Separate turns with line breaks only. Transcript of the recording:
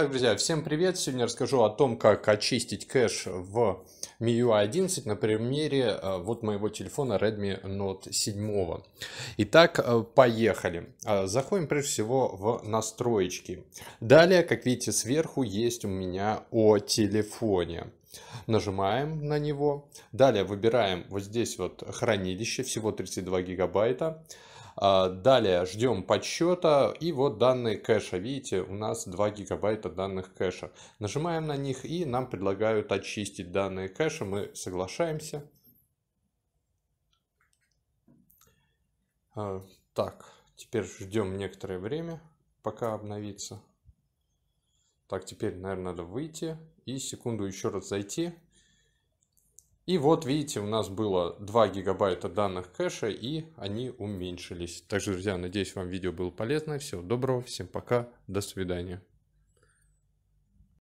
Так, друзья, всем привет! Сегодня расскажу о том, как очистить кэш в MIUI 11 на примере э, вот моего телефона Redmi Note 7. Итак, э, поехали. Э, заходим прежде всего в настройки. Далее, как видите, сверху есть у меня о телефоне. Нажимаем на него. Далее выбираем вот здесь вот хранилище, всего 32 гигабайта. А, далее ждем подсчета и вот данные кэша. Видите, у нас 2 гигабайта данных кэша. Нажимаем на них и нам предлагают очистить данные кэша. Мы соглашаемся. А, так, теперь ждем некоторое время, пока обновится. Так, теперь, наверное, надо выйти и секунду еще раз зайти. И вот видите, у нас было 2 гигабайта данных кэша и они уменьшились. Также, друзья, надеюсь, вам видео было полезно. Всего доброго, всем пока, до свидания.